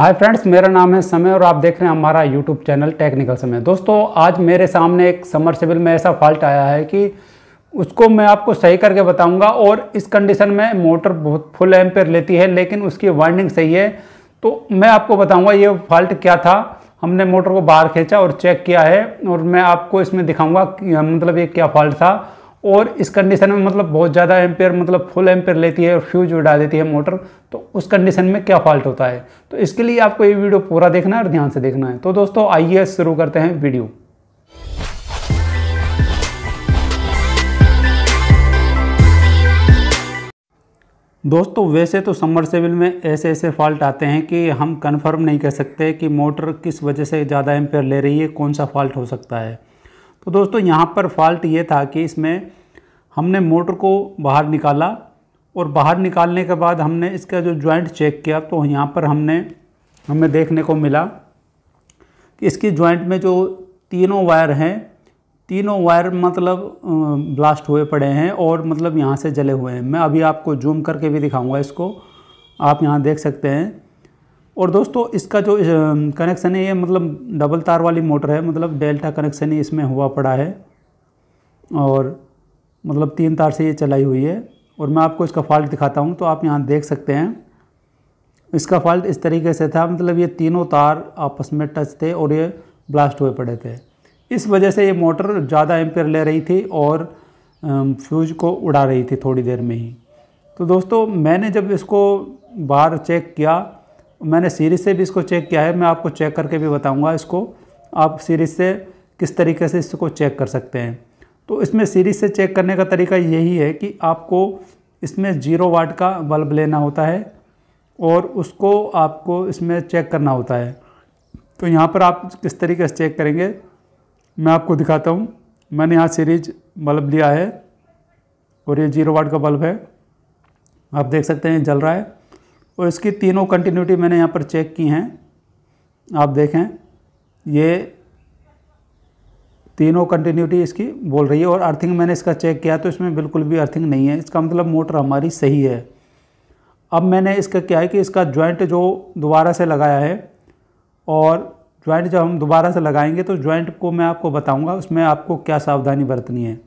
hi friends मेरा नाम है समय और आप देख रहे हैं हमारा यूट्यूब चैनल टेक्निकल समय दोस्तों आज मेरे सामने एक समर सिविल में ऐसा फॉल्ट आया है कि उसको मैं आपको सही करके बताऊंगा और इस कंडीशन में मोटर बहुत फुल एम पर लेती है लेकिन उसकी वाइंडिंग सही है तो मैं आपको बताऊंगा ये फॉल्ट क्या था हमने मोटर को बाहर खींचा और चेक किया है और मैं आपको इसमें दिखाऊँगा मतलब ये क्या फॉल्ट था और इस कंडीशन में मतलब बहुत ज़्यादा एम्पेयर मतलब फुल एम्पेयर लेती है और फ्यूज उड़ा देती है मोटर तो उस कंडीशन में क्या फॉल्ट होता है तो इसके लिए आपको ये वीडियो पूरा देखना है और ध्यान से देखना है तो दोस्तों आइए शुरू करते हैं वीडियो दोस्तों वैसे तो सबमर्सेबल में ऐसे ऐसे फॉल्ट आते हैं कि हम कंफर्म नहीं कह सकते कि मोटर किस वजह से ज़्यादा एम्पेयर ले रही है कौन सा फॉल्ट हो सकता है तो दोस्तों यहाँ पर फॉल्ट ये था कि इसमें हमने मोटर को बाहर निकाला और बाहर निकालने के बाद हमने इसका जो जॉइंट चेक किया तो यहाँ पर हमने हमें देखने को मिला कि इसकी जॉइंट में जो तीनों वायर हैं तीनों वायर मतलब ब्लास्ट हुए पड़े हैं और मतलब यहाँ से जले हुए हैं मैं अभी आपको जूम करके भी दिखाऊंगा इसको आप यहाँ देख सकते हैं और दोस्तों इसका जो कनेक्शन है ये मतलब डबल तार वाली मोटर है मतलब डेल्टा कनेक्शन ही इसमें हुआ पड़ा है और मतलब तीन तार से ये चलाई हुई है और मैं आपको इसका फॉल्ट दिखाता हूँ तो आप यहाँ देख सकते हैं इसका फॉल्ट इस तरीके से था मतलब ये तीनों तार आपस में टच थे और ये ब्लास्ट हुए पड़े थे इस वजह से ये मोटर ज़्यादा एम्पेयर ले रही थी और फ्यूज को उड़ा रही थी थोड़ी देर में ही तो दोस्तों मैंने जब इसको बाहर चेक किया मैंने सीरीज से भी इसको चेक किया है मैं आपको चेक करके भी बताऊँगा इसको आप सीरीज से किस तरीके से इसको चेक कर सकते हैं तो इसमें सीरीज से चेक करने का तरीका यही है कि आपको इसमें जीरो वाट का बल्ब लेना होता है और उसको आपको इसमें चेक करना होता है तो यहाँ पर आप किस तरीके से चेक करेंगे मैं आपको दिखाता हूँ मैंने यहाँ सीरीज बल्ब लिया है और ये जीरो वाट का बल्ब है आप देख सकते हैं जल रहा है और इसकी तीनों कंटिन्यूटी मैंने यहाँ पर चेक की हैं आप देखें ये तीनों कंटिन्यूटी इसकी बोल रही है और अर्थिंग मैंने इसका चेक किया तो इसमें बिल्कुल भी अर्थिंग नहीं है इसका मतलब मोटर हमारी सही है अब मैंने इसका क्या है कि इसका जॉइंट जो दोबारा से लगाया है और जॉइंट जब हम दोबारा से लगाएंगे तो जॉइंट को मैं आपको बताऊंगा उसमें आपको क्या सावधानी बरतनी है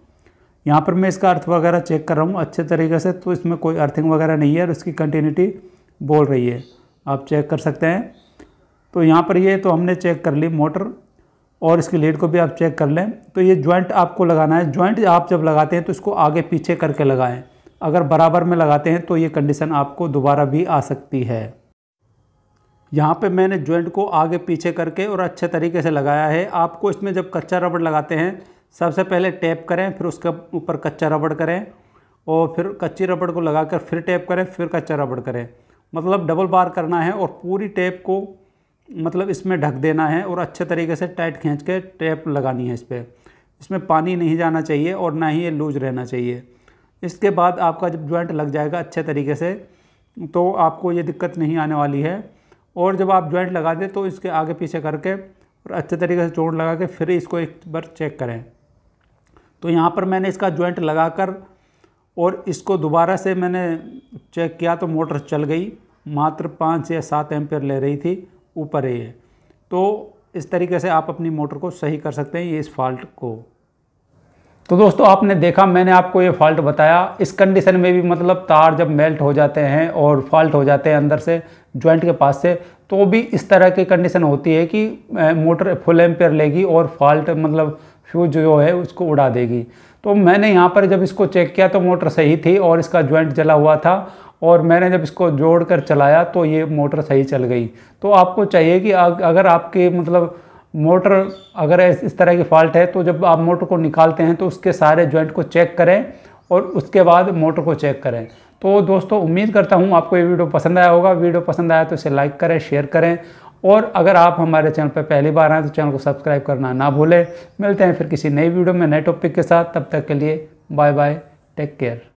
यहाँ पर मैं इसका अर्थ वगैरह चेक कर रहा हूँ अच्छे तरीके से तो इसमें कोई अर्थिंग वगैरह नहीं है और इसकी कंटिन्यूटी बोल रही है आप चेक कर सकते हैं तो यहाँ पर ये तो हमने चेक कर ली मोटर और इसकी लीड को भी आप चेक कर लें तो ये जॉइंट आपको लगाना है जॉइंट आप जब लगाते हैं तो इसको आगे पीछे करके लगाएं अगर बराबर में लगाते हैं तो ये कंडीशन आपको दोबारा भी आ सकती है यहाँ पे मैंने जॉइंट को आगे पीछे करके और अच्छे तरीके से लगाया है आपको इसमें जब कच्चा रबड़ लगाते हैं सबसे पहले टैप करें फिर उसके ऊपर कच्चा रबड़ करें और फिर कच्ची रबड़ को लगा फिर टैप करें फिर कच्चा रबड़ करें मतलब डबल बार करना है और पूरी टेप को मतलब इसमें ढक देना है और अच्छे तरीके से टाइट खींच के टेप लगानी है इस पर इसमें पानी नहीं जाना चाहिए और ना ही ये लूज रहना चाहिए इसके बाद आपका जब जॉइंट लग जाएगा अच्छे तरीके से तो आपको ये दिक्कत नहीं आने वाली है और जब आप जॉइंट लगा दें तो इसके आगे पीछे करके और अच्छे तरीके से चोट लगा के फिर इसको एक बार चेक करें तो यहाँ पर मैंने इसका ज्वाइंट लगा कर और इसको दोबारा से मैंने चेक किया तो मोटर चल गई मात्र पाँच या सात एम्पेयर ले रही थी ऊपर ही है तो इस तरीके से आप अपनी मोटर को सही कर सकते हैं ये इस फॉल्ट को तो दोस्तों आपने देखा मैंने आपको ये फॉल्ट बताया इस कंडीशन में भी मतलब तार जब मेल्ट हो जाते हैं और फॉल्ट हो जाते हैं अंदर से जॉइंट के पास से तो भी इस तरह की कंडीशन होती है कि मोटर फुल एम्पेयर लेगी और फॉल्ट मतलब फ्यूज जो है उसको उड़ा देगी तो मैंने यहाँ पर जब इसको चेक किया तो मोटर सही थी और इसका ज्वाइंट जला हुआ था और मैंने जब इसको जोड़ कर चलाया तो ये मोटर सही चल गई तो आपको चाहिए कि अगर आपके मतलब मोटर अगर इस तरह की फॉल्ट है तो जब आप मोटर को निकालते हैं तो उसके सारे ज्वाइंट को चेक करें और उसके बाद मोटर को चेक करें तो दोस्तों उम्मीद करता हूँ आपको ये वीडियो पसंद आया होगा वीडियो पसंद आया तो इसे लाइक करें शेयर करें और अगर आप हमारे चैनल पर पहली बार आएँ तो चैनल को सब्सक्राइब करना ना भूलें मिलते हैं फिर किसी नई वीडियो में नए टॉपिक के साथ तब तक के लिए बाय बाय टेक केयर